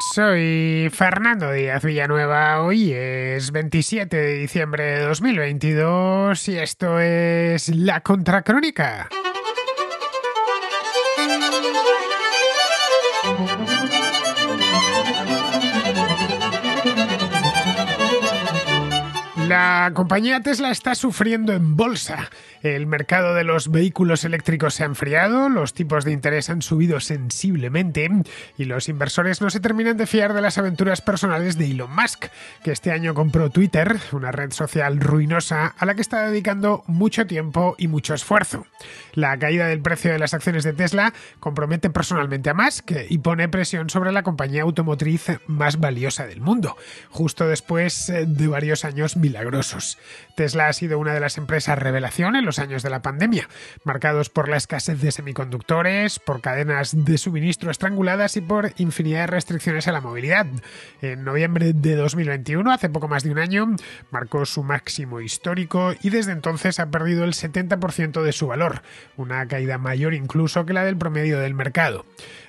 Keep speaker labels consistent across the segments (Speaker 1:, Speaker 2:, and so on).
Speaker 1: Soy Fernando Díaz Villanueva, hoy es 27 de diciembre de 2022 y esto es La Contracrónica. La compañía Tesla está sufriendo en bolsa. El mercado de los vehículos eléctricos se ha enfriado, los tipos de interés han subido sensiblemente y los inversores no se terminan de fiar de las aventuras personales de Elon Musk, que este año compró Twitter, una red social ruinosa a la que está dedicando mucho tiempo y mucho esfuerzo. La caída del precio de las acciones de Tesla compromete personalmente a Musk y pone presión sobre la compañía automotriz más valiosa del mundo, justo después de varios años milagrosos. Tesla ha sido una de las empresas revelación en los años de la pandemia, marcados por la escasez de semiconductores, por cadenas de suministro estranguladas y por infinidad de restricciones a la movilidad. En noviembre de 2021, hace poco más de un año, marcó su máximo histórico y desde entonces ha perdido el 70% de su valor, una caída mayor incluso que la del promedio del mercado.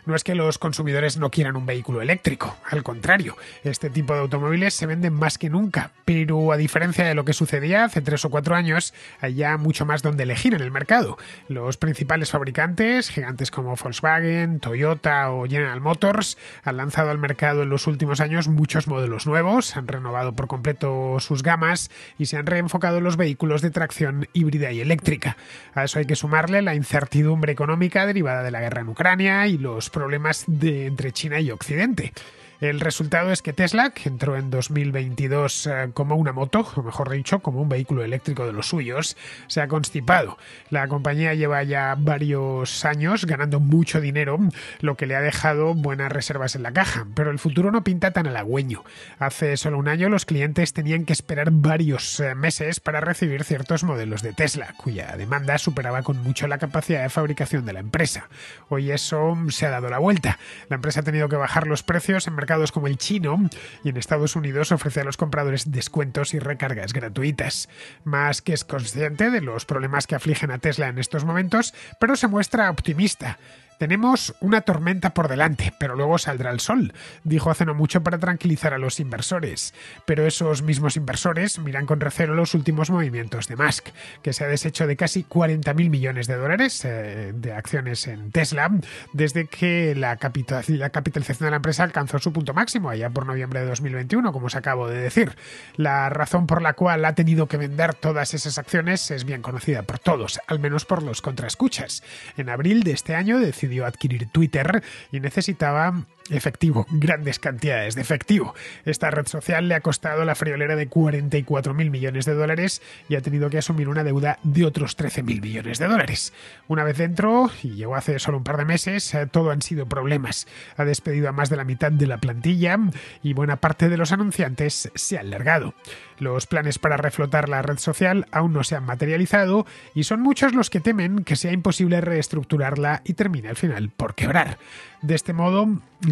Speaker 1: No es que los consumidores no quieran un vehículo eléctrico, al contrario, este tipo de automóviles se venden más que nunca, pero a diferencia de lo que sucedía hace tres o cuatro años, hay ya mucho más donde elegir en el mercado. Los principales fabricantes, gigantes como Volkswagen, Toyota o General Motors, han lanzado al mercado en los últimos años muchos modelos nuevos, han renovado por completo sus gamas y se han reenfocado en los vehículos de tracción híbrida y eléctrica. A eso hay que sumarle la incertidumbre económica derivada de la guerra en Ucrania y los problemas de, entre China y Occidente. El resultado es que Tesla, que entró en 2022 eh, como una moto, o mejor dicho, como un vehículo eléctrico de los suyos, se ha constipado. La compañía lleva ya varios años ganando mucho dinero, lo que le ha dejado buenas reservas en la caja, pero el futuro no pinta tan halagüeño. Hace solo un año los clientes tenían que esperar varios eh, meses para recibir ciertos modelos de Tesla, cuya demanda superaba con mucho la capacidad de fabricación de la empresa. Hoy eso se ha dado la vuelta. La empresa ha tenido que bajar los precios en como el chino y en Estados Unidos ofrece a los compradores descuentos y recargas gratuitas. Más que es consciente de los problemas que afligen a Tesla en estos momentos, pero se muestra optimista tenemos una tormenta por delante, pero luego saldrá el sol, dijo hace no mucho para tranquilizar a los inversores. Pero esos mismos inversores miran con recelo los últimos movimientos de Musk, que se ha deshecho de casi 40.000 millones de dólares eh, de acciones en Tesla desde que la, capitalización de la empresa alcanzó su punto máximo, allá por noviembre de 2021, como os acabo de decir. La razón por la cual ha tenido que vender todas esas acciones es bien conocida por todos, al menos por los contraescuchas. En abril de este año decidió adquirir Twitter y necesitaba efectivo, grandes cantidades de efectivo. Esta red social le ha costado la friolera de 44.000 millones de dólares y ha tenido que asumir una deuda de otros 13.000 millones de dólares. Una vez dentro, y llegó hace solo un par de meses, eh, todo han sido problemas. Ha despedido a más de la mitad de la plantilla y buena parte de los anunciantes se han largado. Los planes para reflotar la red social aún no se han materializado y son muchos los que temen que sea imposible reestructurarla y termine al final por quebrar. De este modo,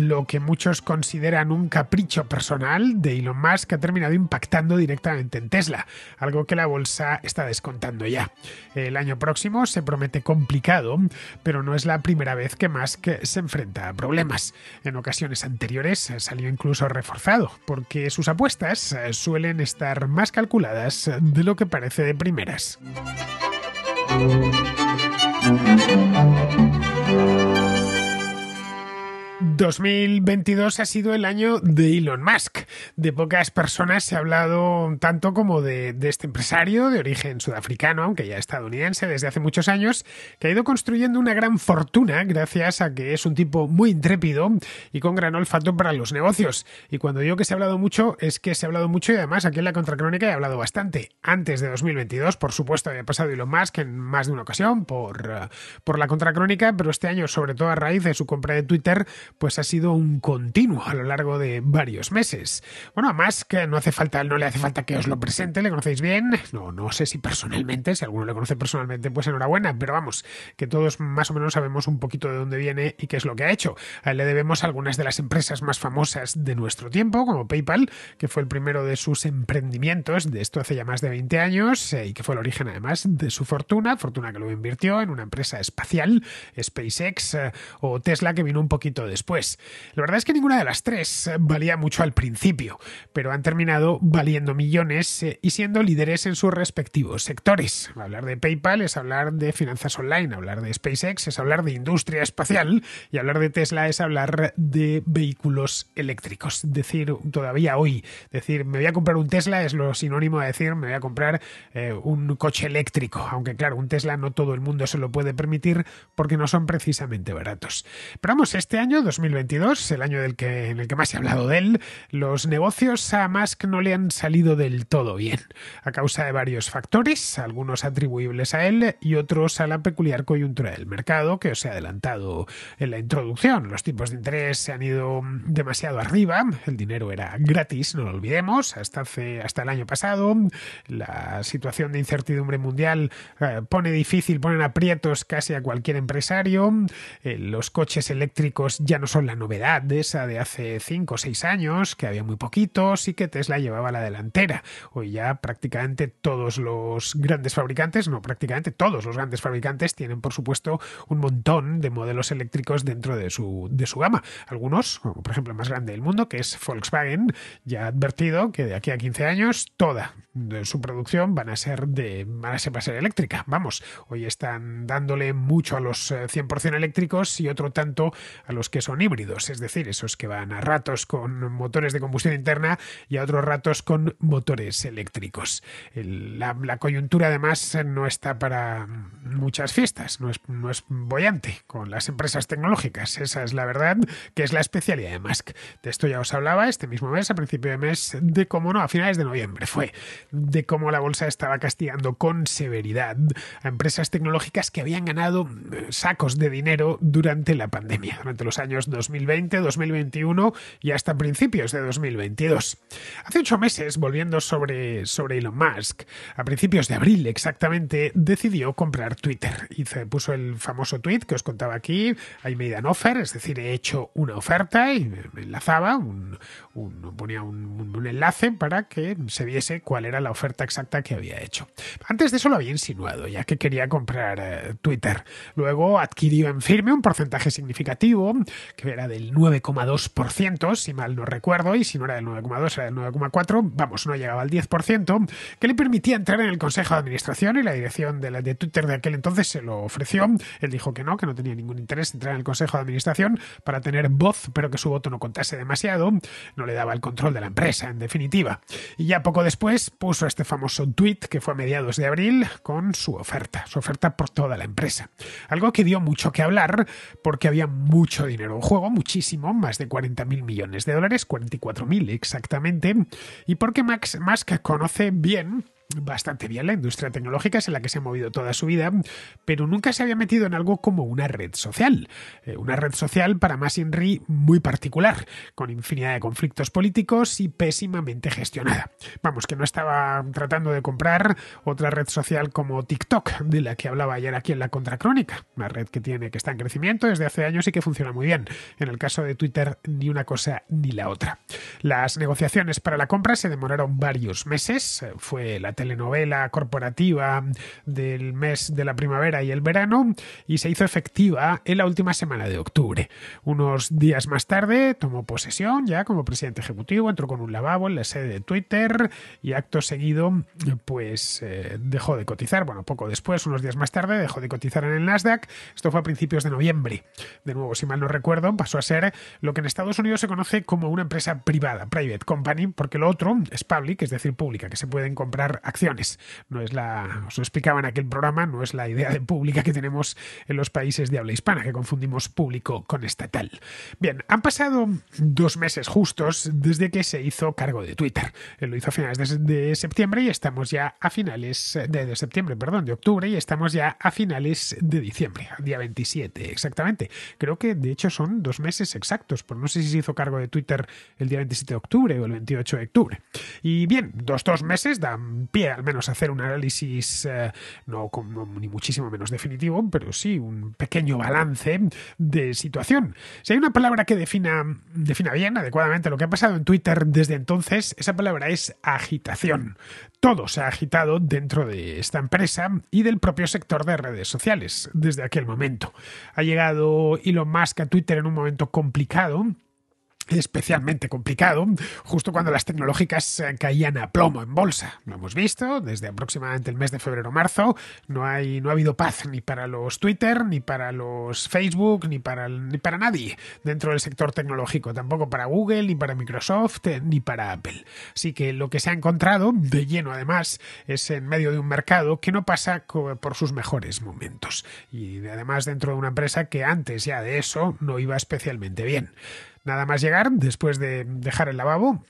Speaker 1: lo que muchos consideran un capricho personal de Elon Musk ha terminado impactando directamente en Tesla, algo que la bolsa está descontando ya. El año próximo se promete complicado, pero no es la primera vez que Musk se enfrenta a problemas. En ocasiones anteriores salió incluso reforzado, porque sus apuestas suelen estar más calculadas de lo que parece de primeras. 2022 ha sido el año de Elon Musk. De pocas personas se ha hablado tanto como de, este empresario de origen sudafricano, aunque ya estadounidense desde hace muchos años, que ha ido construyendo una gran fortuna gracias a que es un tipo muy intrépido y con gran olfato para los negocios. Y cuando digo que se ha hablado mucho, es que se ha hablado mucho y además aquí en la Contracrónica he hablado bastante. Antes de 2022, por supuesto, había pasado Elon Musk en más de una ocasión por, eh, por la Contracrónica, pero este año, sobre todo a raíz de su compra de Twitter, pues pues ha sido un continuo a lo largo de varios meses. Bueno, a que no hace falta, no le hace falta que os lo presente, le conocéis bien. No, no sé si personalmente, si alguno le conoce personalmente, pues enhorabuena, pero vamos, que todos más o menos sabemos un poquito de dónde viene y qué es lo que ha hecho. A él le debemos algunas de las empresas más famosas de nuestro tiempo, como PayPal, que fue el primero de sus emprendimientos, de esto hace ya más de 20 años, eh, y que fue el origen además de su fortuna, fortuna que lo invirtió en una empresa espacial, SpaceX, eh, o Tesla, que vino un poquito después pues, la verdad es que ninguna de las tres eh, valía mucho al principio, pero han terminado valiendo millones eh, y siendo líderes en sus respectivos sectores. Hablar de PayPal es hablar de finanzas online, hablar de SpaceX es hablar de industria espacial y hablar de Tesla es hablar de vehículos eléctricos. Decir todavía hoy, decir me voy a comprar un Tesla es lo sinónimo de decir me voy a comprar eh, un coche eléctrico, aunque claro, un Tesla no todo el mundo se lo puede permitir porque no son precisamente baratos. Pero vamos, este año 2020 2022, el año del que, en el que más se ha hablado de él, los negocios a Musk no le han salido del todo bien, a causa de varios factores, algunos atribuibles a él y otros a la peculiar coyuntura del mercado que os he adelantado en la introducción. Los tipos de interés se han ido demasiado arriba, el dinero era gratis, no lo olvidemos, hasta, hace, hasta el año pasado, la situación de incertidumbre mundial eh, pone difícil, ponen aprietos casi a cualquier empresario, eh, los coches eléctricos ya no son la novedad de esa de hace 5 o 6 años, que había muy poquitos y que Tesla llevaba la delantera. Hoy ya prácticamente todos los grandes fabricantes, no prácticamente todos los grandes fabricantes tienen por supuesto un montón de modelos eléctricos dentro de su, de su gama. Algunos, como por ejemplo el más grande del mundo, que es Volkswagen, ya ha advertido que de aquí a 15 años toda su producción van a ser de van a ser, ser eléctrica. Vamos, hoy están dándole mucho a los 100% eh, eléctricos y otro tanto a los que son híbridos, es decir, esos que van a ratos con motores de combustión interna y a otros ratos con motores eléctricos. la, coyuntura además no está para muchas fiestas, no es, no es bollante con las empresas tecnológicas, esa es la verdad, que es la especialidad de Musk. De esto ya os hablaba este mismo mes, a principio de mes, de cómo no, a finales de noviembre fue, de cómo la bolsa estaba castigando con severidad a empresas tecnológicas que habían ganado eh, sacos de dinero durante la pandemia, durante los años 2020, 2021 y hasta principios de 2022. Hace ocho meses, volviendo sobre, sobre Elon Musk, a principios de abril exactamente, decidió comprar Twitter y se puso el famoso tweet que os contaba aquí, I made an offer, es decir, he hecho una oferta y me enlazaba, un, ponía un, un enlace para que se viese cuál era la oferta exacta que había hecho. Antes de eso lo había insinuado, ya que quería comprar eh, Twitter. Luego adquirió en firme un porcentaje significativo, que era del 9,2%, si mal no recuerdo, y si no era del 9,2 era del 9,4, vamos, no llegaba al 10%, que le permitía entrar en el Consejo de Administración y la dirección de, la, de Twitter de aquel entonces se lo ofreció. Él dijo que no, que no tenía ningún interés en entrar en el Consejo de Administración para tener voz, pero que su voto no contase demasiado, no le daba el control de la empresa, en definitiva. Y ya poco después puso este famoso tweet que fue a mediados de abril con su oferta, su oferta por toda la empresa. Algo que dio mucho que hablar porque había mucho dinero juego muchísimo, más de 40.000 millones de dólares, 44.000 exactamente, y porque Max que conoce bien bastante bien la industria tecnológica, es en la que se ha movido toda su vida, pero nunca se había metido en algo como una red social. Eh, una red social para más Inri muy particular, con infinidad de conflictos políticos y pésimamente gestionada. Vamos, que no estaba tratando de comprar otra red social como TikTok, de la que hablaba ayer aquí en la Contracrónica, una red que tiene que está en crecimiento desde hace años y que funciona muy bien. En el caso de Twitter, ni una cosa ni la otra. Las negociaciones para la compra se demoraron varios meses, eh, fue la telenovela corporativa del mes de la primavera y el verano y se hizo efectiva en la última semana de octubre. Unos días más tarde tomó posesión ya como presidente ejecutivo, entró con un lavabo en la sede de Twitter y acto seguido pues eh, dejó de cotizar, bueno, poco después, unos días más tarde, dejó de cotizar en el Nasdaq, esto fue a principios de noviembre. De nuevo, si mal no recuerdo, pasó a ser lo que en Estados Unidos se conoce como una empresa privada, private company, porque lo otro es public, es decir, pública, que se pueden comprar acciones. No es la, os lo explicaba en aquel programa, no es la idea de pública que tenemos en los países de habla hispana, que confundimos público con estatal. Bien, han pasado dos meses justos desde que se hizo cargo de Twitter. Él lo hizo a finales de, septiembre y estamos ya a finales de, septiembre, perdón, de octubre y estamos ya a finales de diciembre, día 27 exactamente. Creo que de hecho son dos meses exactos, pero no sé si se hizo cargo de Twitter el día 27 de octubre o el 28 de octubre. Y bien, dos, dos meses dan al menos, hacer un análisis, eh, no, como ni muchísimo menos definitivo, pero sí un pequeño balance de situación. Si hay una palabra que defina, defina bien, adecuadamente, lo que ha pasado en Twitter desde entonces, esa palabra es agitación. Todo se ha agitado dentro de esta empresa y del propio sector de redes sociales desde aquel momento. Ha llegado Elon Musk a Twitter en un momento complicado especialmente complicado justo cuando las tecnológicas eh, caían a plomo en bolsa. Lo hemos visto desde aproximadamente el mes de febrero-marzo. No, hay, no ha habido paz ni para los Twitter, ni para los Facebook, ni para, ni para nadie dentro del sector tecnológico. Tampoco para Google, ni para Microsoft, eh, ni para Apple. Así que lo que se ha encontrado, de lleno además, es en medio de un mercado que no pasa por sus mejores momentos. Y además dentro de una empresa que antes ya de eso no iba especialmente bien. Nada más llegar, después de dejar el lavabo,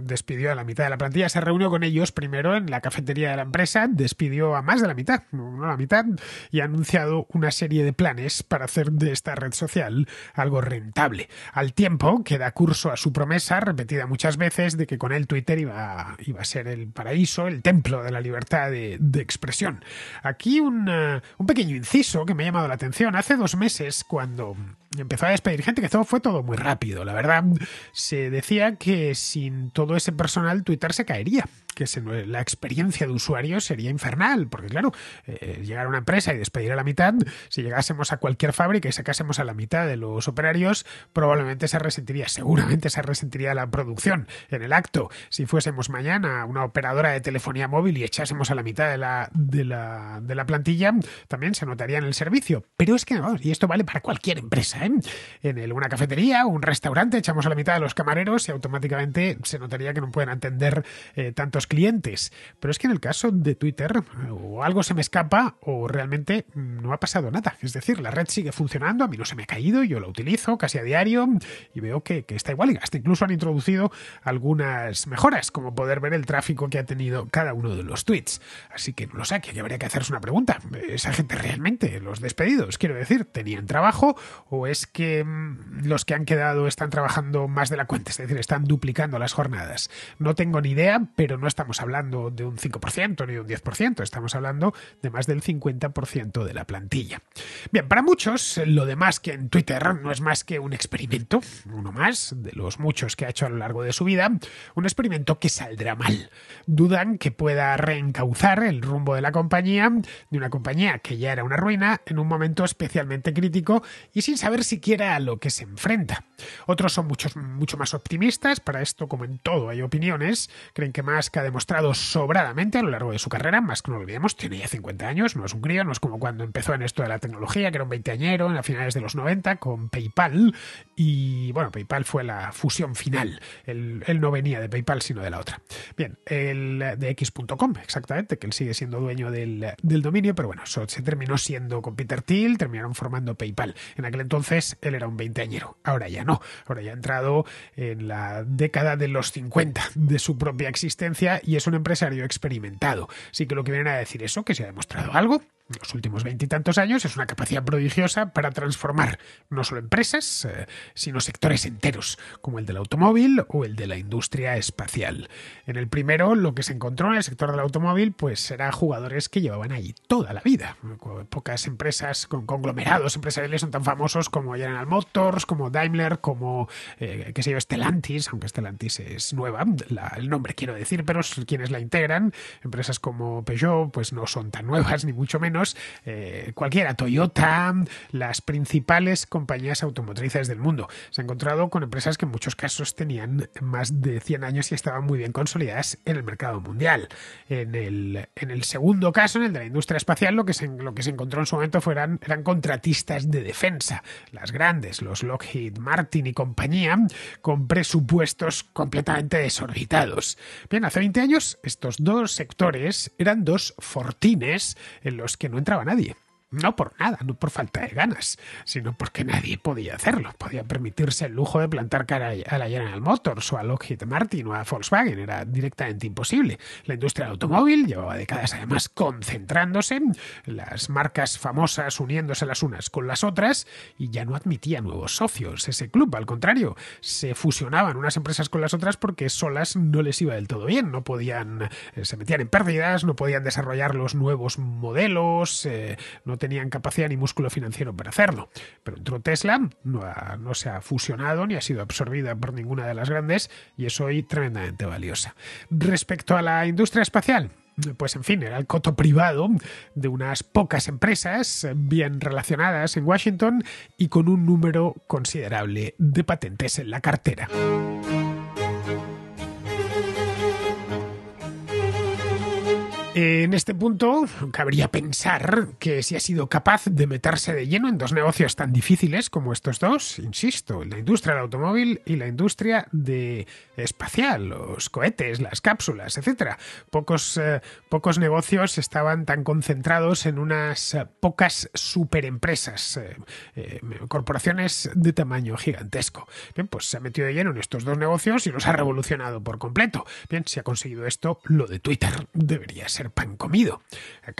Speaker 1: despidió a la mitad de la plantilla, se reunió con ellos primero en la cafetería de la empresa, despidió a más de la mitad, no la mitad, y ha anunciado una serie de planes para hacer de esta red social algo rentable. Al tiempo que da curso a su promesa, repetida muchas veces, de que con él Twitter iba, iba a ser el paraíso, el templo de la libertad de, expresión. Aquí eh, un pequeño inciso que me ha llamado la atención. Hace dos meses, cuando empezó a despedir gente, que todo fue todo muy rápido la verdad, se decía que sin todo ese personal Twitter se caería que se, la experiencia de usuario sería infernal, porque claro, eh, eh, llegar a una empresa y despedir a la mitad, si llegásemos a cualquier fábrica y sacásemos a la mitad de los operarios, probablemente se resentiría, seguramente se resentiría la producción en el acto. Si fuésemos mañana a una operadora de telefonía móvil y echásemos a la mitad de la, de la, plantilla, también se notaría en el servicio. Pero es que, y esto vale para cualquier empresa, ¿eh? En una cafetería, un restaurante, echamos a la mitad de los camareros y automáticamente se notaría que no pueden atender eh, tantos clientes. Pero es que en el caso de Twitter, o algo se me escapa, o realmente no ha pasado nada. Es decir, la red sigue funcionando, a mí no se me ha caído, yo la utilizo casi a diario y veo que, está igual. Y hasta incluso han introducido algunas mejoras, como poder ver el tráfico que ha tenido cada uno de los tweets. Así que no lo sé, que habría que hacerse una pregunta. ¿Esa gente realmente, los despedidos, quiero decir, tenían trabajo o es que mm, los que han quedado están trabajando más de la cuenta? Es decir, están duplicando las jornadas. No tengo ni idea, pero no estamos hablando de un 5% ni de un 10%, estamos hablando de más del 50% de la plantilla. Bien, para muchos, lo demás que en Twitter no es más que un experimento, uno más de los muchos que ha hecho a lo largo de su vida, un experimento que saldrá mal. Dudan que pueda reencauzar el rumbo de la compañía, de una compañía que ya era una ruina, en un momento especialmente crítico y sin saber siquiera a lo que se enfrenta. Otros son muchos, mucho más optimistas, para esto como en todo hay opiniones, creen que más cada demostrado sobradamente a lo largo de su carrera, más que no olvidemos, tiene ya 50 años, no es un crío, no es como cuando empezó en esto de la tecnología, que era un veinteañero en a finales de los 90 con PayPal, y bueno, PayPal fue la fusión final, él, no venía de PayPal sino de la otra. Bien, el de X.com, exactamente, que él sigue siendo dueño del, dominio, pero bueno, eso se terminó siendo con Peter Thiel, terminaron formando PayPal. En aquel entonces él era un veinteañero, ahora ya no, ahora ya ha entrado en la década de los 50 de su propia existencia y es un empresario experimentado. Así que lo que vienen a decir eso, que se ha demostrado algo, en los últimos veintitantos años es una capacidad prodigiosa para transformar no solo empresas, eh, sino sectores enteros, como el del automóvil o el de la industria espacial. En el primero, lo que se encontró en el sector del automóvil, pues eran jugadores que llevaban ahí toda la vida. Pocas empresas con conglomerados empresariales son tan famosos como General Motors, como Daimler, como, eh, qué sé Stellantis, aunque Stellantis es nueva, el nombre quiero decir, pero quienes la integran, empresas como Peugeot, pues no son tan nuevas, ni mucho menos eh, cualquiera, Toyota, las principales compañías automotrices del mundo. Se ha encontrado con empresas que en muchos casos tenían más de 100 años y estaban muy bien consolidadas en el mercado mundial. En el, en el segundo caso, en el de la industria espacial, lo que se, lo que se encontró en su momento fueran, eran contratistas de defensa, las grandes, los Lockheed Martin y compañía, con presupuestos completamente desorbitados. Bien, hace 20 años estos dos sectores eran dos fortines en los que que no entraba nadie. No por nada, no por falta de ganas, sino porque nadie podía hacerlo. Podía permitirse el lujo de plantar cara a la General Motors o a Lockheed Martin o a Volkswagen. Era directamente imposible. La industria del automóvil llevaba décadas además concentrándose, las marcas famosas uniéndose las unas con las otras y ya no admitía nuevos socios. Ese club, al contrario, se fusionaban unas empresas con las otras porque solas no les iba del todo bien. No podían, eh, se metían en pérdidas, no podían desarrollar los nuevos modelos, eh, no no tenían capacidad ni músculo financiero para hacerlo. Pero entró Tesla, no, se ha fusionado ni ha sido absorbida por ninguna de las grandes y es hoy tremendamente valiosa. Respecto a la industria espacial, pues en fin, era el coto privado de unas pocas empresas bien relacionadas en Washington y con un número considerable de patentes en la cartera. En este punto, cabría pensar que si ha sido capaz de meterse de lleno en dos negocios tan difíciles como estos dos, insisto, la industria del automóvil y la industria de espacial, los cohetes, las cápsulas, etc. Pocos, eh, pocos negocios estaban tan concentrados en unas eh, pocas superempresas, eh, corporaciones de tamaño gigantesco. Bien, pues se ha metido de lleno en estos dos negocios y los ha revolucionado por completo. Bien, si ha conseguido esto, lo de Twitter debería ser pan comido.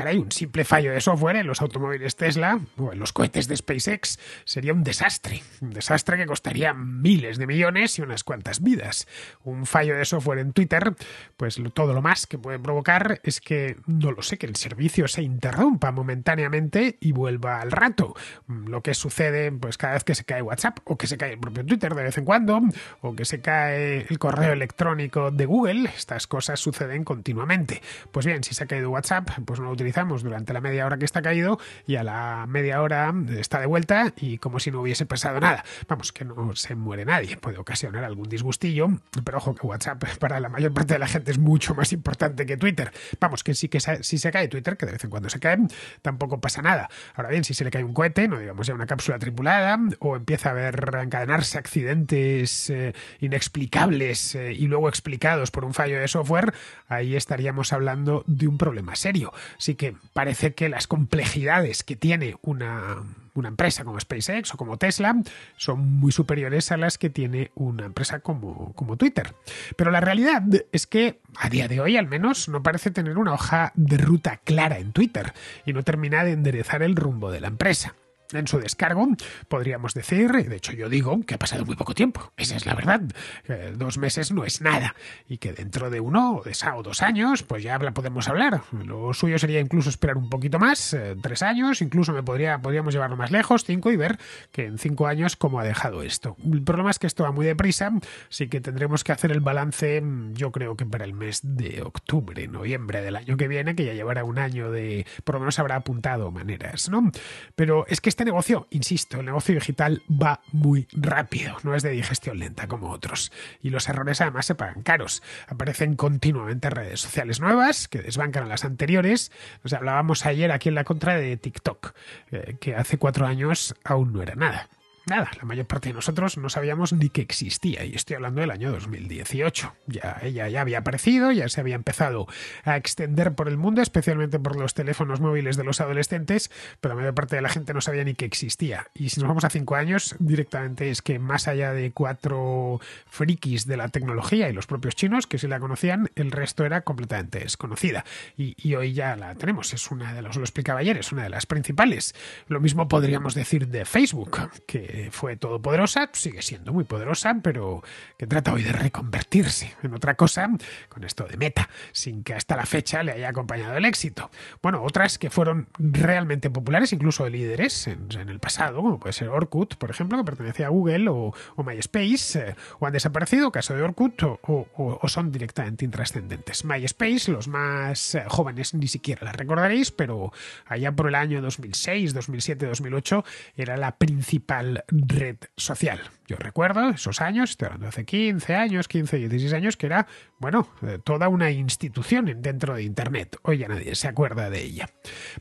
Speaker 1: hay ah, un simple fallo de software en los automóviles Tesla o en los cohetes de SpaceX sería un desastre. Un desastre que costaría miles de millones y unas cuantas vidas. Un fallo de software en Twitter, pues todo lo más que puede provocar es que, no lo sé, que el servicio se interrumpa momentáneamente y vuelva al rato. Mm, lo que sucede pues cada vez que se cae WhatsApp o que se cae el propio Twitter de vez en cuando o que se cae el correo electrónico de Google, estas cosas suceden continuamente. Pues bien, si se ha caído WhatsApp, pues no lo utilizamos durante la media hora que está caído y a la media hora está de vuelta y como si no hubiese pasado nada. Vamos, que no se muere nadie, puede ocasionar algún disgustillo, pero ojo que WhatsApp para la mayor parte de la gente es mucho más importante que Twitter. Vamos, que sí que si se cae Twitter, que de vez en cuando se cae, tampoco pasa nada. Ahora bien, si se le cae un cohete, no digamos ya una cápsula tripulada, o empieza a ver encadenarse accidentes eh, inexplicables eh, y luego explicados por un fallo de software, ahí estaríamos hablando de un problema serio. Así que parece que las complejidades que tiene una, empresa como SpaceX o como Tesla son muy superiores a las que tiene una empresa como, como Twitter. Pero la realidad es que a día de hoy al menos no parece tener una hoja de ruta clara en Twitter y no termina de enderezar el rumbo de la empresa en su descargo, podríamos decir, de hecho yo digo, que ha pasado muy poco tiempo, esa es la verdad, eh, dos meses no es nada, y que dentro de uno o dos años, pues ya la podemos hablar. Lo suyo sería incluso esperar un poquito más, eh, tres años, incluso me podría, podríamos llevarlo más lejos, cinco, y ver que en cinco años cómo ha dejado esto. El problema es que esto va muy deprisa, así que tendremos que hacer el balance, mm, yo creo que para el mes de octubre, noviembre del año que viene, que ya llevará un año de, por lo menos habrá apuntado maneras, ¿no? Pero es que este negocio, insisto, el negocio digital va muy rápido, no es de digestión lenta como otros. Y los errores además se pagan caros. Aparecen continuamente redes sociales nuevas que desbancan a las anteriores. Nos hablábamos ayer aquí en la contra de TikTok, eh, que hace cuatro años aún no era nada nada, la mayor parte de nosotros no sabíamos ni que existía, y estoy hablando del año 2018. Ya ella ya había aparecido, ya se había empezado a extender por el mundo, especialmente por los teléfonos móviles de los adolescentes, pero la mayor parte de la gente no sabía ni que existía. Y si nos vamos a cinco años, directamente es que más allá de cuatro frikis de la tecnología y los propios chinos que sí la conocían, el resto era completamente desconocida. Y, hoy ya la tenemos, es una de las, lo explicaba ayer, es una de las principales. Lo mismo podríamos decir de Facebook, que eh, fue todopoderosa, sigue siendo muy poderosa, pero que trata hoy de reconvertirse en otra cosa con esto de meta, sin que hasta la fecha le haya acompañado el éxito. Bueno, otras que fueron realmente populares, incluso de líderes en, el pasado, como puede ser Orkut, por ejemplo, que pertenecía a Google o, MySpace, eh, o han desaparecido, caso de Orkut, o, son directamente intrascendentes. MySpace, los más eh, jóvenes ni siquiera la recordaréis, pero allá por el año 2006, 2007, 2008 era la principal red social. Yo recuerdo esos años, estoy hablando hace 15 años, 15, 16 años, que era, bueno, eh, toda una institución dentro de Internet. Hoy ya nadie se acuerda de ella.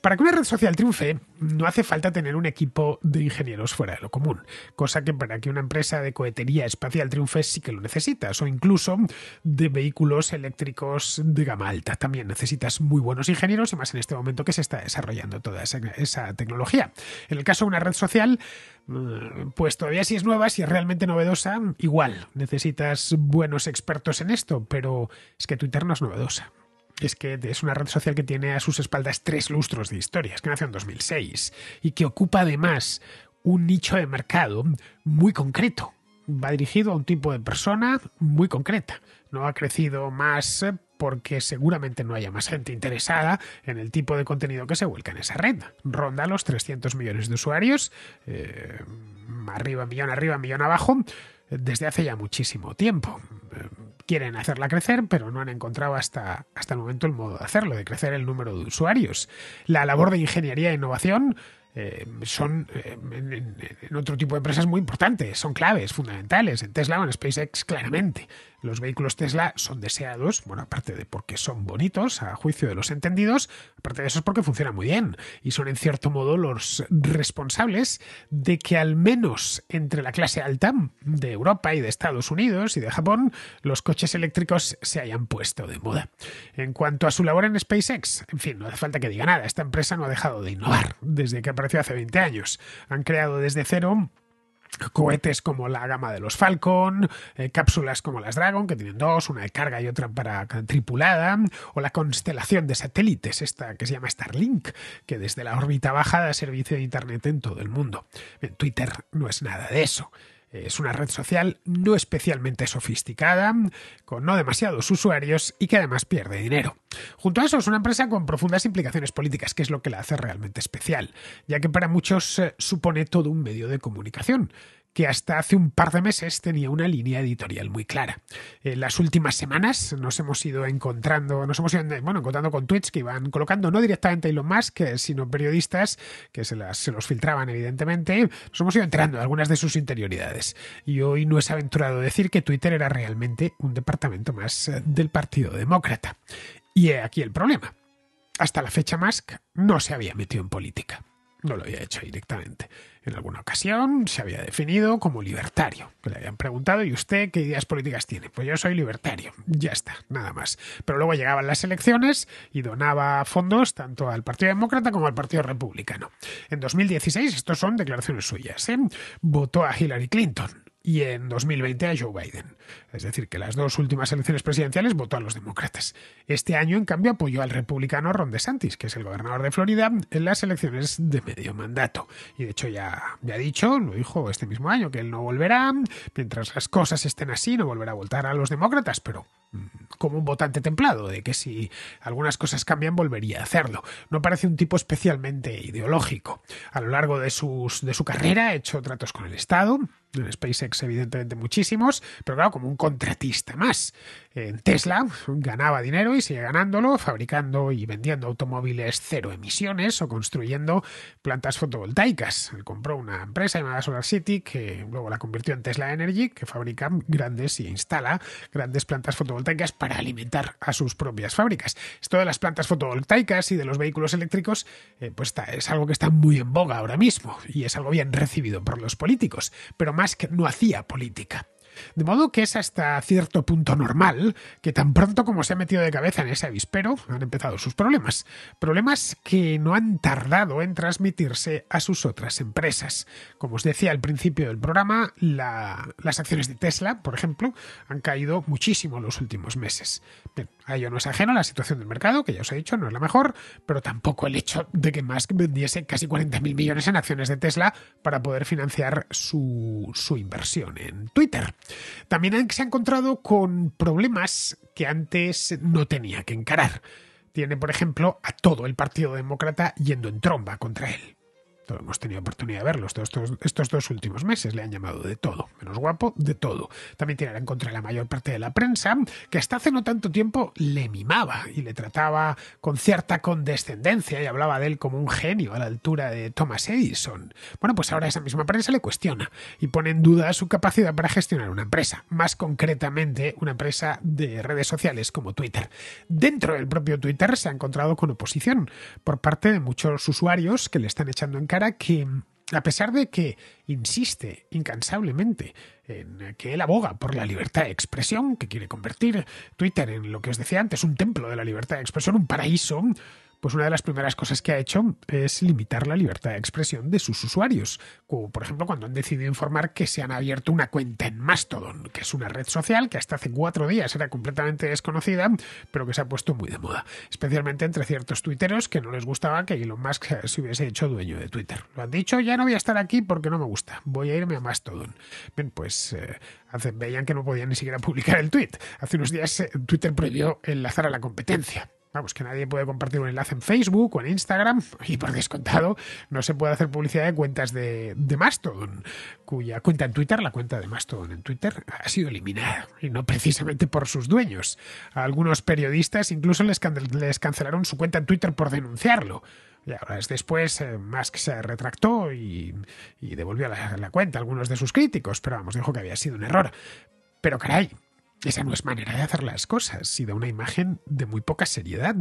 Speaker 1: Para que una red social triunfe, no hace falta tener un equipo de ingenieros fuera de lo común, cosa que para que una empresa de cohetería espacial triunfe sí que lo necesitas, o incluso de vehículos eléctricos de gama alta. También necesitas muy buenos ingenieros y más en este momento que se está desarrollando toda esa, tecnología. En el caso de una red social, mm, pues todavía sí es nueva, si es realmente novedosa, igual, necesitas buenos expertos en esto, pero es que Twitter no es novedosa. Es que es una red social que tiene a sus espaldas tres lustros de historias, que nació en 2006 y que ocupa además un nicho de mercado muy concreto. Va dirigido a un tipo de persona muy concreta. No ha crecido más porque seguramente no haya más gente interesada en el tipo de contenido que se vuelca en esa red. Ronda los 300 millones de usuarios. Eh arriba, millón arriba, millón abajo, desde hace ya muchísimo tiempo. Quieren hacerla crecer, pero no han encontrado hasta, hasta el momento el modo de hacerlo, de crecer el número de usuarios. La labor de ingeniería e innovación eh, son eh, en, en, otro tipo de empresas muy importantes, son claves, fundamentales, en Tesla o en SpaceX claramente. Los vehículos Tesla son deseados, bueno, aparte de porque son bonitos, a juicio de los entendidos, aparte de eso es porque funcionan muy bien y son en cierto modo los responsables de que al menos entre la clase alta de Europa y de Estados Unidos y de Japón, los coches eléctricos se hayan puesto de moda. En cuanto a su labor en SpaceX, en fin, no hace falta que diga nada, esta empresa no ha dejado de innovar desde que apareció hace 20 años. Han creado desde cero cohetes como la gama de los Falcon, eh, cápsulas como las Dragon, que tienen dos, una de carga y otra para tripulada, o la constelación de satélites, esta que se llama Starlink, que desde la órbita baja da servicio de Internet en todo el mundo. En Twitter no es nada de eso. Es una red social no especialmente sofisticada, con no demasiados usuarios y que además pierde dinero. Junto a eso es una empresa con profundas implicaciones políticas, que es lo que la hace realmente especial, ya que para muchos eh, supone todo un medio de comunicación que hasta hace un par de meses tenía una línea editorial muy clara. En las últimas semanas nos hemos ido encontrando, nos hemos ido bueno, encontrando con tweets que iban colocando no directamente a Elon Musk, eh, sino periodistas que se, las, se los filtraban evidentemente, nos hemos ido enterando de algunas de sus interioridades. Y hoy no es aventurado decir que Twitter era realmente un departamento más eh, del Partido Demócrata. Y aquí el problema. Hasta la fecha Musk no se había metido en política. No lo había hecho directamente. En alguna ocasión se había definido como libertario, le habían preguntado, ¿y usted qué ideas políticas tiene? Pues yo soy libertario, ya está, nada más. Pero luego llegaban las elecciones y donaba fondos tanto al Partido Demócrata como al Partido Republicano. En 2016, estos son declaraciones suyas, ¿eh? votó a Hillary Clinton y en 2020 a Joe Biden. Es decir, que las dos últimas elecciones presidenciales votó a los demócratas. Este año, en cambio, apoyó al republicano Ron DeSantis, que es el gobernador de Florida, en las elecciones de medio mandato. Y de hecho ya, ya ha dicho, lo dijo este mismo año, que él no volverá, mientras las cosas estén así, no volverá a votar a los demócratas, pero mm, como un votante templado, de que si algunas cosas cambian volvería a hacerlo. No parece un tipo especialmente ideológico. A lo largo de, sus, de su carrera ha hecho tratos con el Estado, en SpaceX evidentemente muchísimos, pero claro, como un contratista más. En Tesla pues, ganaba dinero y sigue ganándolo fabricando y vendiendo automóviles cero emisiones o construyendo plantas fotovoltaicas. compró una empresa llamada Solar City que luego la convirtió en Tesla Energy, que fabrica grandes y instala grandes plantas fotovoltaicas para alimentar a sus propias fábricas. Esto de las plantas fotovoltaicas y de los vehículos eléctricos eh, pues es algo que está muy en boga ahora mismo y es algo bien recibido por los políticos, pero Musk no hacía política. De modo que es hasta cierto punto normal que tan pronto como se ha metido de cabeza en ese avispero han empezado sus problemas. Problemas que no han tardado en transmitirse a sus otras empresas. Como os decía al principio del programa, las acciones de Tesla, por ejemplo, han caído muchísimo en los últimos meses. A ah, ello no es ajeno la situación del mercado, que ya os he dicho, no es la mejor, pero tampoco el hecho de que Musk vendiese casi 40.000 millones en acciones de Tesla para poder financiar su, su inversión en Twitter. También se ha encontrado con problemas que antes no tenía que encarar. Tiene, por ejemplo, a todo el Partido Demócrata yendo en tromba contra él hemos tenido oportunidad de verlo estos, dos últimos meses. Le han llamado de todo, menos guapo, de todo. También tiene en contra la mayor parte de la prensa, que hasta hace no tanto tiempo le mimaba y le trataba con cierta condescendencia y hablaba de él como un genio a la altura de Thomas Edison. Bueno, pues ahora esa misma prensa le cuestiona y pone en duda su capacidad para gestionar una empresa, más concretamente una empresa de redes sociales como Twitter. Dentro del propio Twitter se ha encontrado con oposición por parte de muchos usuarios que le están echando en cara que, a pesar de que insiste incansablemente en que él aboga por la libertad de expresión, que quiere convertir Twitter en lo que os decía antes, un templo de la libertad de expresión, un paraíso, pues una de las primeras cosas que ha hecho es limitar la libertad de expresión de sus usuarios, como por ejemplo cuando han decidido informar que se han abierto una cuenta en Mastodon, que es una red social que hasta hace cuatro días era completamente desconocida, pero que se ha puesto muy de moda, especialmente entre ciertos tuiteros que no les gustaba que Elon Musk se hubiese hecho dueño de Twitter. Lo han dicho, ya no voy a estar aquí porque no me gusta, voy a irme a Mastodon. Bien, pues eh, veían que no podían ni siquiera publicar el tweet. Hace unos días eh, Twitter prohibió enlazar a la competencia vamos, que nadie puede compartir un enlace en Facebook o en Instagram, y por descontado, no se puede hacer publicidad de cuentas de, Mastodon, cuya cuenta en Twitter, la cuenta de Mastodon en Twitter, ha sido eliminada, y no precisamente por sus dueños. A algunos periodistas incluso les, cancelaron su cuenta en Twitter por denunciarlo. Y horas después, eh, Musk se retractó y, y devolvió la, la cuenta a algunos de sus críticos, pero vamos, dijo que había sido un error. Pero caray, esa no es manera de hacer las cosas y da una imagen de muy poca seriedad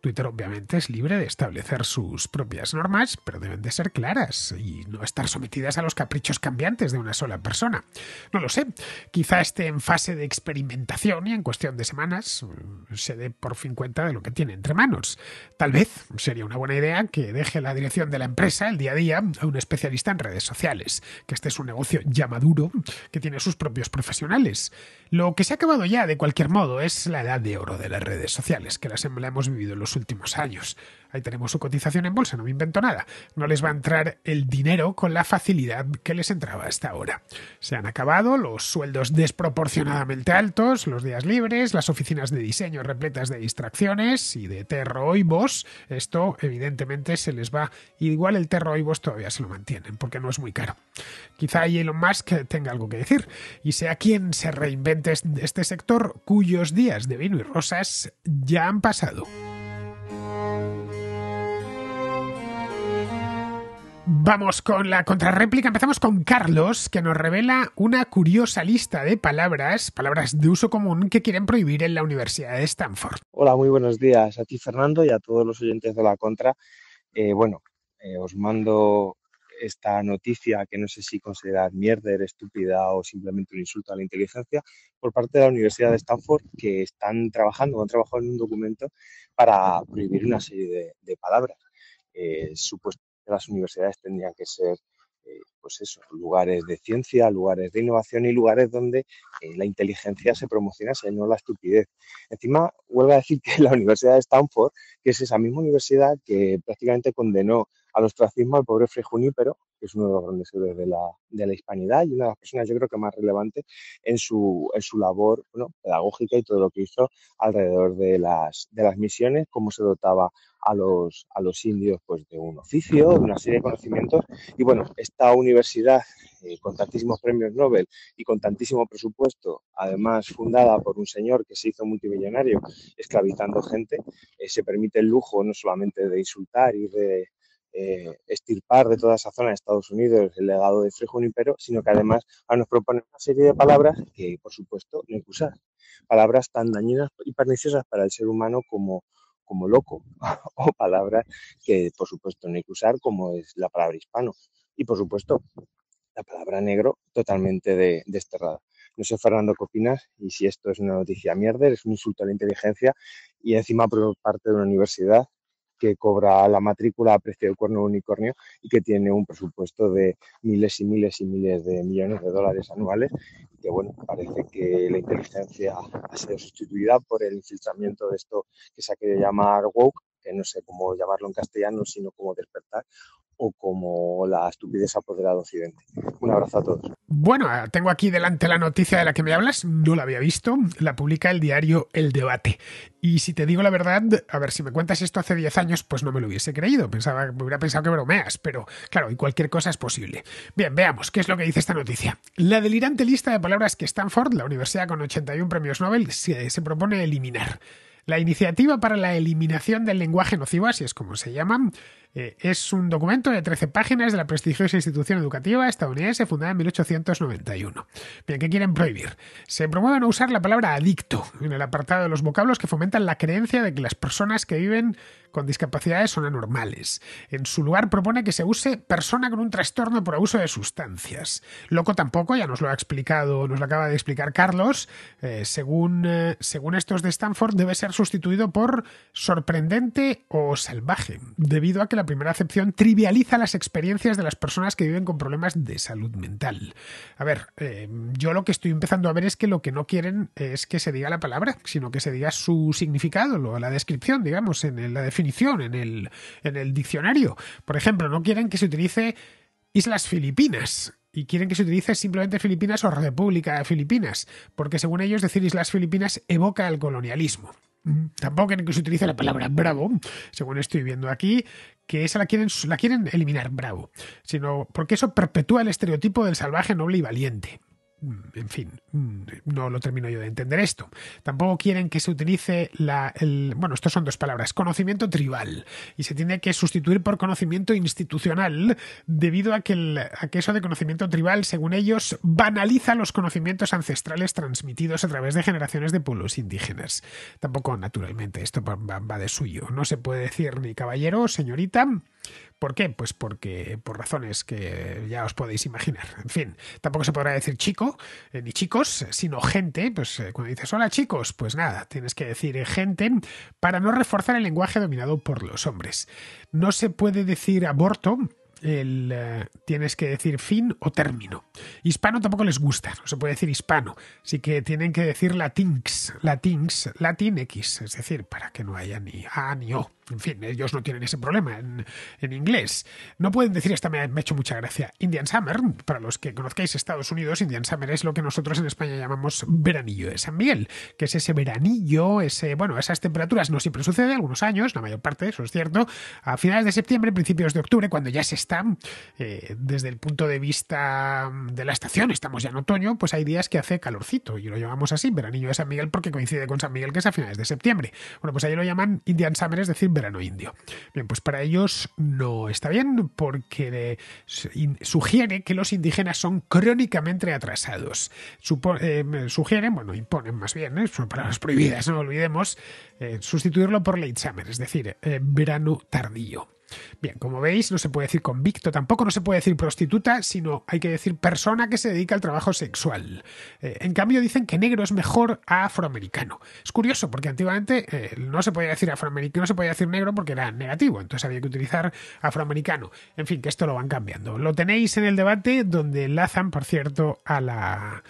Speaker 1: Twitter obviamente es libre de establecer sus propias normas, pero deben de ser claras y no estar sometidas a los caprichos cambiantes de una sola persona. No lo sé, quizá esté en fase de experimentación y en cuestión de semanas eh, se dé por fin cuenta de lo que tiene entre manos. Tal vez sería una buena idea que deje la dirección de la empresa el día a día a un especialista en redes sociales, que este es un negocio ya maduro, que tiene sus propios profesionales. Lo que se ha acabado ya, de cualquier modo, es la edad de oro de las redes sociales, que la hemos vivido en los últimos años. Ahí tenemos su cotización en bolsa, no me invento nada. No les va a entrar el dinero con la facilidad que les entraba hasta ahora. Se han acabado los sueldos desproporcionadamente altos, los días libres, las oficinas de diseño repletas de distracciones y de terroibos. Esto, evidentemente, se les va. Igual el terroibos todavía se lo mantienen, porque no es muy caro. Quizá Elon Musk tenga algo que decir y sea quien se reinvente este sector cuyos días de vino y rosas ya han pasado. Vamos con la contrarréplica. Empezamos con Carlos, que nos revela una curiosa lista de palabras, palabras de uso común que quieren prohibir en la Universidad de Stanford.
Speaker 2: Hola, muy buenos días a ti, Fernando, y a todos los oyentes de la contra. Eh, bueno, eh, os mando esta noticia que no sé si considerar mierder, estúpida o simplemente un insulto a la inteligencia por parte de la Universidad de Stanford que están trabajando, han trabajado en un documento para prohibir una serie de, palabras. Eh, Supuestamente las universidades tendrían que ser, eh, pues eso, lugares de ciencia, lugares de innovación y lugares donde eh, la inteligencia se promocionase, no la estupidez. Encima, vuelvo a decir que la Universidad de Stanford, que es esa misma universidad que prácticamente condenó al ostracismo al pobre Fray Junípero, que es uno de los grandes héroes de la, de la, hispanidad y una de las personas, yo creo que más relevante en su, labor pedagógica y todo lo que hizo alrededor de las, de las misiones, cómo se dotaba a los, a los indios pues, de un oficio, de una serie de conocimientos. Y bueno, esta universidad eh, con tantísimos premios Nobel y con tantísimo presupuesto, además fundada por un señor que se hizo multimillonario esclavizando gente, eh, se permite el lujo no solamente de insultar y de eh, estirpar de toda esa zona de Estados Unidos el legado de y Junipero, sino que además a nos propone una serie de palabras que, por supuesto, no hay que usar. Palabras tan dañinas y perniciosas para el ser humano como, loco, o palabras que, por supuesto, no hay que usar, como es la palabra hispano. Y, por supuesto, la palabra negro totalmente desterrada. No sé, Fernando, qué opinas y si esto es una noticia mierda, es un insulto a la inteligencia y encima por parte de una universidad que cobra la matrícula a precio de cuerno unicornio y que tiene un presupuesto de miles y miles y miles de millones de dólares anuales. que bueno, parece que la inteligencia ha sido sustituida por el infiltramiento de esto que se ha querido llamar woke no sé cómo llamarlo en castellano, sino como despertar o como la estupidez apoderada Occidente. Un abrazo a todos.
Speaker 1: Bueno, ah, tengo aquí delante la noticia de la que me hablas, no la había visto, la publica el diario El Debate. Y si te digo la verdad, a ver, si me cuentas esto hace 10 años, pues no me lo hubiese creído, Pensaba, me hubiera pensado que bromeas, pero claro, y cualquier cosa es posible. Bien, veamos, ¿qué es lo que dice esta noticia? La delirante lista de palabras que Stanford, la universidad con 81 premios Nobel, se propone eliminar. La iniciativa para la eliminación del lenguaje nocivo, así es como se llama... Eh, es un documento de 13 páginas de la prestigiosa institución educativa estadounidense fundada en 1891. Bien, ¿qué quieren prohibir? Se promueven no usar la palabra adicto en el apartado de los vocablos que fomentan la creencia de que las personas que viven con discapacidades son anormales. En su lugar propone que se use persona con un trastorno por abuso de sustancias. Loco tampoco, ya nos lo ha explicado, nos lo acaba de explicar Carlos. Eh, según, eh, según estos de Stanford, debe ser sustituido por sorprendente o salvaje, debido a que la primera acepción, trivializa las experiencias de las personas que viven con problemas de salud mental. A ver, eh, yo lo que estoy empezando a ver es que lo que no quieren es que se diga la palabra, sino que se diga su significado, la descripción, digamos, en la definición, en el, diccionario. Por ejemplo, no quieren que se utilice Islas Filipinas y quieren que se utilice simplemente Filipinas o República de Filipinas, porque según ellos decir Islas Filipinas evoca el colonialismo. Tampoco quieren que se utilice la palabra bravo, según estoy viendo aquí, que esa la quieren, la quieren eliminar, bravo, sino porque eso perpetúa el estereotipo del salvaje noble y valiente. Mm, en fin, mm, no lo termino yo de entender esto. Tampoco quieren que se utilice la, el, bueno, estos son dos palabras, conocimiento tribal, y se tiene que sustituir por conocimiento institucional, debido a que, el, a eso de conocimiento tribal, según ellos, banaliza los conocimientos ancestrales transmitidos a través de generaciones de pueblos indígenas. Tampoco, naturalmente, esto va, va de suyo. No se puede decir ni caballero, señorita, ¿Por qué? Pues porque por razones que ya os podéis imaginar. En fin, tampoco se podrá decir chico eh, ni chicos, sino gente. Pues eh, cuando dices hola chicos, pues nada, tienes que decir eh, gente para no reforzar el lenguaje dominado por los hombres. No se puede decir aborto tienes que decir fin o término. Hispano tampoco les gusta, no se puede decir hispano, así que tienen que decir latinx, latinx, latinx, es decir, para que no haya ni A ni O. En fin, ellos no tienen ese problema en, inglés. No pueden decir, esta me ha, hecho mucha gracia. Indian Summer, para los que conozcáis Estados Unidos, Indian Summer es lo que nosotros en España llamamos veranillo de San Miguel, que es ese veranillo, ese, bueno, esas temperaturas no siempre sucede, algunos años, la mayor parte, eso es cierto, a finales de septiembre, principios de octubre, cuando ya se están eh, desde el punto de vista de la estación, estamos ya en otoño, pues hay días que hace calorcito, y lo llamamos así, veranillo de San Miguel, porque coincide con San Miguel, que es a finales de septiembre. Bueno, pues ahí lo llaman Indian Summer, es decir, verano indio. Bien, pues para ellos no está bien porque sugiere que los indígenas son crónicamente atrasados. Eh, sugieren, bueno, imponen más bien, para ¿eh? son palabras prohibidas, no olvidemos, eh, sustituirlo por late summer, es decir, verano tardío. Bien, como veis, no se puede decir convicto, tampoco no se puede decir prostituta, sino hay que decir persona que se dedica al trabajo sexual. Eh, en cambio, dicen que negro es mejor a afroamericano. Es curioso, porque antiguamente eh, no se podía decir afroamericano, no se podía decir negro porque era negativo, entonces había que utilizar afroamericano. En fin, que esto lo van cambiando. Lo tenéis en el debate, donde enlazan, por cierto, a la.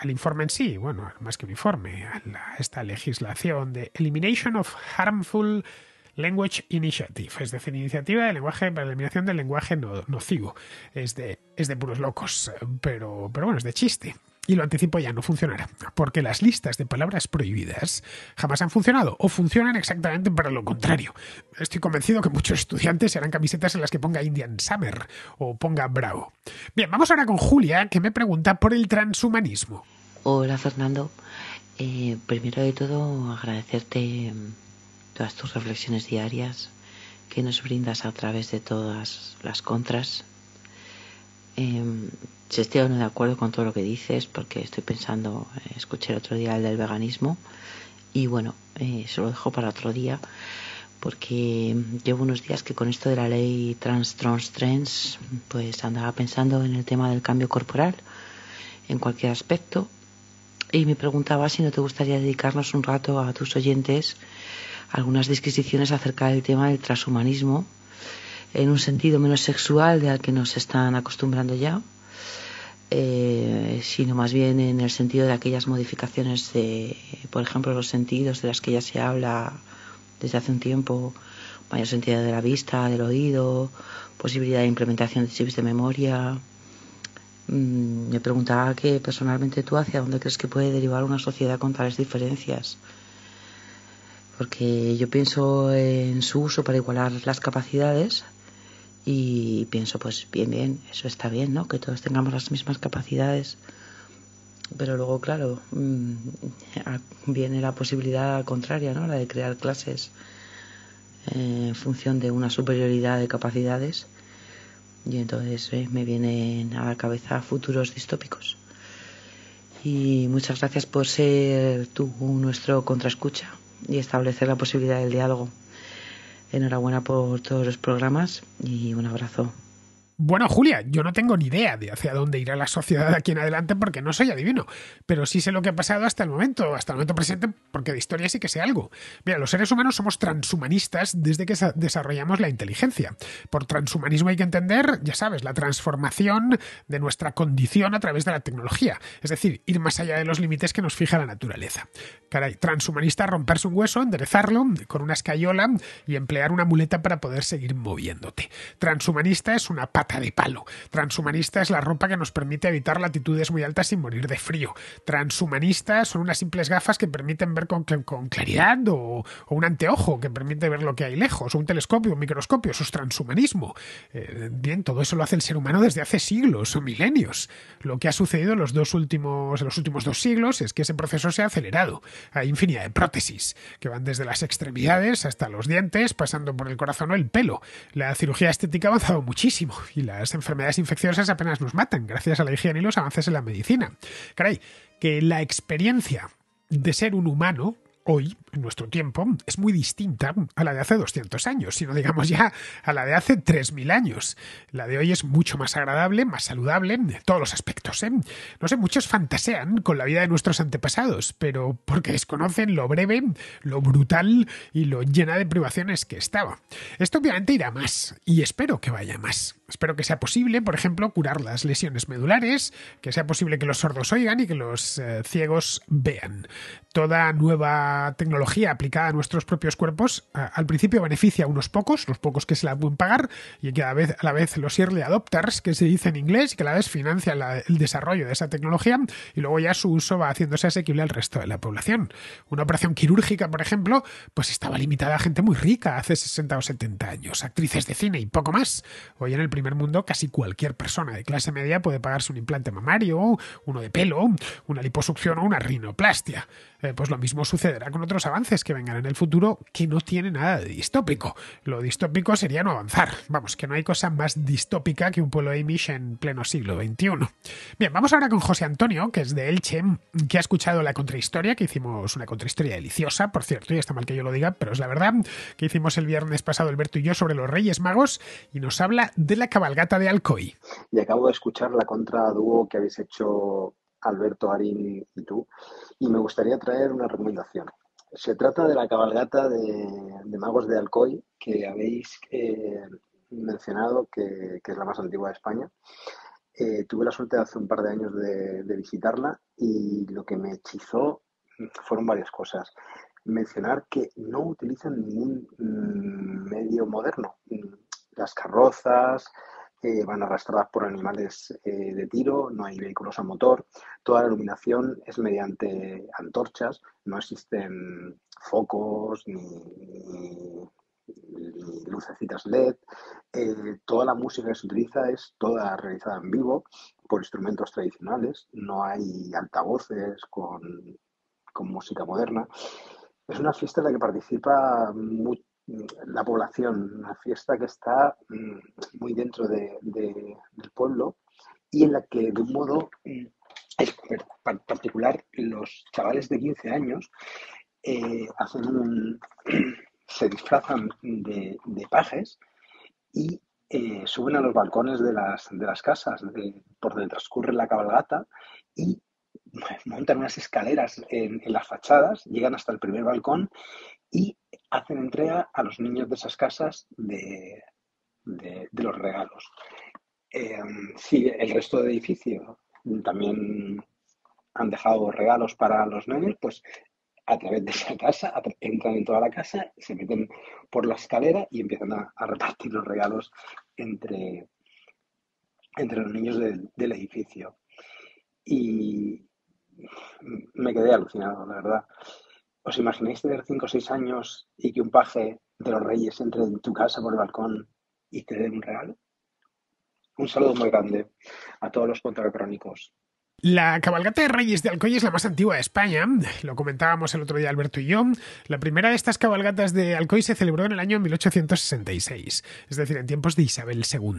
Speaker 1: al, informe en sí, bueno, más que un informe, a esta legislación de Elimination of Harmful Language Initiative, es decir, iniciativa de lenguaje para la eliminación del lenguaje no, nocivo. Es de, es de puros locos, pero, pero bueno, es de chiste. Y lo anticipo ya, no funcionará, porque las listas de palabras prohibidas jamás han funcionado o funcionan exactamente para lo contrario. Estoy convencido que muchos estudiantes harán camisetas en las que ponga Indian Summer o ponga Bravo. Bien, vamos ahora con Julia, que me pregunta
Speaker 3: por el transhumanismo. Hola Fernando, eh, primero de todo agradecerte todas tus reflexiones diarias que nos brindas a través de todas las contras. Em, si estoy de acuerdo con todo lo que dices, porque estoy pensando, eh, escuché otro día el del veganismo, y bueno, eh, se lo dejo para otro día, porque llevo unos días que con esto de la ley trans, trans, trans, pues andaba pensando en el tema del cambio corporal, en cualquier aspecto, y me preguntaba si no te gustaría dedicarnos un rato a tus oyentes algunas disquisiciones acerca del tema del transhumanismo, en un sentido menos sexual de al que nos están acostumbrando ya, eh, sino más bien en el sentido de aquellas modificaciones de, por ejemplo, los sentidos de las que ya se habla desde hace un tiempo, mayor sentido de la vista, del oído, posibilidad de implementación de chips de memoria. Mm, me preguntaba que personalmente tú hacia dónde crees que puede derivar una sociedad con tales diferencias porque yo pienso en su uso para igualar las capacidades y pienso pues bien, bien, eso está bien, ¿no? Que todos tengamos las mismas capacidades. Pero luego, claro, mm, viene la posibilidad contraria, ¿no? La de crear clases eh, en función de una superioridad de capacidades. Y entonces eh, me vienen a la cabeza futuros distópicos. Y muchas gracias por ser tú nuestro contraescucha y establecer la posibilidad del diálogo. Enhorabuena por todos los programas y un abrazo.
Speaker 1: Bueno, Julia, yo no tengo ni idea de hacia dónde irá la sociedad de aquí en adelante porque no soy adivino, pero sí sé lo que ha pasado hasta el momento, hasta el momento presente, porque de historia sí que sé algo. Mira, los seres humanos somos transhumanistas desde que desarrollamos la inteligencia. Por transhumanismo hay que entender, ya sabes, la transformación de nuestra condición a través de la tecnología, es decir, ir más allá de los límites que nos fija la naturaleza. Caray, transhumanista romperse un hueso, enderezarlo con una escayola y emplear una muleta para poder seguir moviéndote. Transhumanista es una de palo. Transhumanista es la ropa que nos permite evitar latitudes muy altas sin morir de frío. Transhumanista son unas simples gafas que permiten ver con, claridad o, un anteojo que permite ver lo que hay lejos, o un telescopio, un microscopio. Eso es transhumanismo. Eh, bien, todo eso lo hace el ser humano desde hace siglos o milenios. Lo que ha sucedido en los, dos últimos, en los últimos dos siglos es que ese proceso se ha acelerado. Hay infinidad de prótesis que van desde las extremidades hasta los dientes, pasando por el corazón o el pelo. La cirugía estética ha avanzado muchísimo y las enfermedades infecciosas apenas nos matan, gracias a la higiene y los avances en la medicina. Caray, que la experiencia de ser un humano hoy, en nuestro tiempo, es muy distinta a la de hace 200 años, sino digamos ya a la de hace 3.000 años. La de hoy es mucho más agradable, más saludable, en todos los aspectos. ¿eh? No sé, muchos fantasean con la vida de nuestros antepasados, pero porque desconocen lo breve, lo brutal y lo llena de privaciones que estaba. Esto obviamente irá más, y espero que vaya más. Espero que sea posible, por ejemplo, curar las lesiones medulares, que sea posible que los sordos oigan y que los eh, ciegos vean. Toda nueva tecnología aplicada a nuestros propios cuerpos al principio beneficia a unos pocos, los pocos que se la pueden pagar, y que a la vez, a la vez los early adopters, que se dice en inglés, que a la vez financia el desarrollo de esa tecnología, y luego ya su uso va haciéndose asequible al resto de la población. Una operación quirúrgica, por ejemplo, pues estaba limitada a gente muy rica hace 60 o 70 años, actrices de cine y poco más. Hoy en el primer mundo casi cualquier persona de clase media puede pagarse un implante mamario, uno de pelo, una liposucción o una rinoplastia. Eh, pues lo mismo sucederá con otros avances que vengan en el futuro que no tiene nada de distópico. Lo distópico sería no avanzar. Vamos, que no hay cosa más distópica que un pueblo Amish en pleno siglo XXI. Bien, vamos ahora con José Antonio, que es de Elche, que ha escuchado la contrahistoria, que hicimos una contrahistoria deliciosa, por cierto, y está mal que yo lo diga, pero es la verdad, que hicimos el viernes pasado Alberto y yo sobre los Reyes Magos, y nos habla de la cabalgata de Alcoy.
Speaker 4: Y acabo de escuchar la contra que habéis hecho Alberto, Arín y tú, y me gustaría traer una recomendación. Se trata de la cabalgata de, de magos de Alcoy que habéis eh, mencionado, que, es la más antigua de España. Eh, tuve la suerte hace un par de años de, de visitarla y lo que me hechizó fueron varias cosas mencionar que no utilizan ningún mm, medio moderno. Las carrozas, eh, van arrastradas por animales eh, de tiro, no hay vehículos a motor, toda la iluminación es mediante antorchas, no existen focos ni, lucecitas LED, eh, toda la música que se utiliza es toda realizada en vivo por instrumentos tradicionales, no hay altavoces con, música moderna. Es una fiesta en la que participa mucho la población, una fiesta que está mm, muy dentro del pueblo y en la que de un modo mm, particular los chavales de 15 años eh, hacen se disfrazan de, pajes y eh, suben a los balcones de las, de las casas por donde transcurre la cabalgata y montan unas escaleras en las fachadas, llegan hasta el primer balcón y hacen entrega a los niños de esas casas de, los regalos. Em, si el resto del edificio también han dejado regalos para los niños, pues a través de esa casa, entran en toda la casa, se meten por la escalera y empiezan a, repartir los regalos entre, entre los niños del, del edificio. Y me quedé alucinado, la verdad. ¿Os imagináis tener 5 o 6 años y que un paje de los reyes entre en tu casa por el balcón y te dé un regalo? Un saludo muy grande a todos los contracrónicos.
Speaker 1: La cabalgata de Reyes de Alcoy es la más antigua de España, lo comentábamos el otro día Alberto y yo. La primera de estas cabalgatas de Alcoy se celebró en el año 1866, es decir, en tiempos de Isabel II.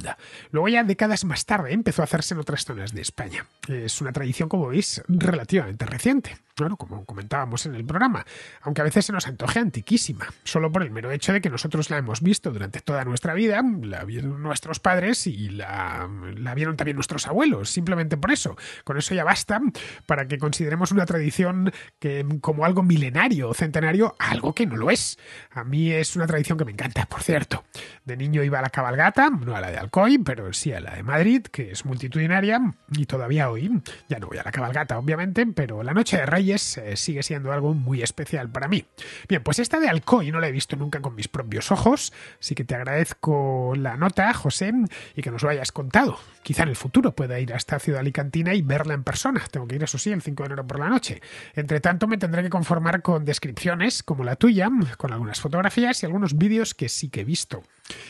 Speaker 1: Luego ya décadas más tarde empezó a hacerse en otras zonas de España. Es una tradición, como veis, relativamente reciente bueno, como comentábamos en el programa, aunque a veces se nos antoje antiquísima, solo por el mero hecho de que nosotros la hemos visto durante toda nuestra vida, la vieron nuestros padres y la, vieron también nuestros abuelos, simplemente por eso. Con eso ya basta para que consideremos una tradición que como algo milenario o centenario, algo que no lo es. A mí es una tradición que me encanta, por cierto. De niño iba a la cabalgata, no a la de Alcoy, pero sí a la de Madrid, que es multitudinaria y todavía hoy, ya no voy a la cabalgata obviamente, pero la noche de Reyes eh, sigue siendo algo muy especial para mí. Bien, pues esta de Alcoy no la he visto nunca con mis propios ojos, así que te agradezco la nota, José, y que nos lo hayas contado. Quizá en el futuro pueda ir a esta ciudad alicantina y verla en persona. Tengo que ir, eso sí, el 5 de enero por la noche. Entre tanto, me tendré que conformar con descripciones como la tuya, con algunas fotografías y algunos vídeos que sí que he visto.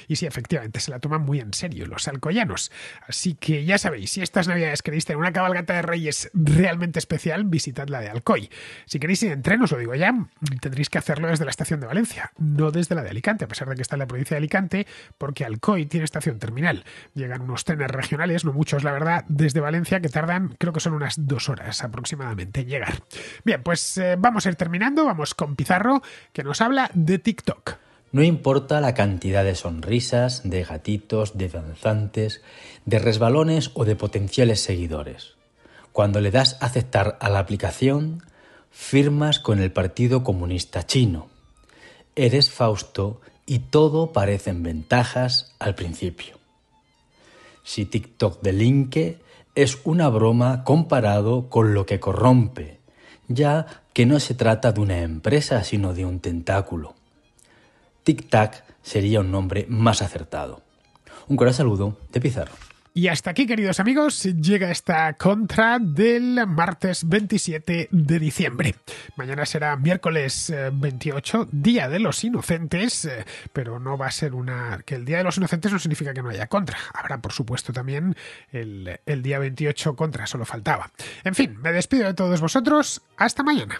Speaker 1: Y sí, efectivamente, se la toman muy en serio los alcoyanos. Así que ya sabéis, si estas navidades queréis tener una cabalgata de reyes realmente especial, visitad la de Alcoy. Si queréis ir en tren, os lo digo ya, tendréis que hacerlo desde la estación de Valencia, no desde la de Alicante, a pesar de que está en la provincia de Alicante, porque Alcoy tiene estación terminal. Llegan unos trenes regionales no muchos, la verdad, desde Valencia, que tardan, creo que son unas dos horas aproximadamente en llegar. Bien, pues eh, vamos a ir terminando, vamos con Pizarro, que nos habla de TikTok. No importa la cantidad de sonrisas, de gatitos,
Speaker 4: de danzantes, de resbalones o de potenciales seguidores. Cuando le das aceptar a la aplicación, firmas con el Partido Comunista Chino. Eres Fausto y todo parecen ventajas al principio si TikTok delinque, es una broma comparado con lo que corrompe, ya que no se trata de una empresa sino de un tentáculo. Tic Tac sería un nombre más acertado. Un gran saludo de Pizarro.
Speaker 1: Y hasta aquí, queridos amigos, llega esta contra del martes 27 de diciembre. Mañana será miércoles 28, eh, Día de los Inocentes, eh, pero no va a ser una... que el Día de los Inocentes no significa que no haya contra. Habrá, por supuesto, también el, el día 28 contra, solo faltaba. En fin, me despido de todos vosotros. Hasta mañana.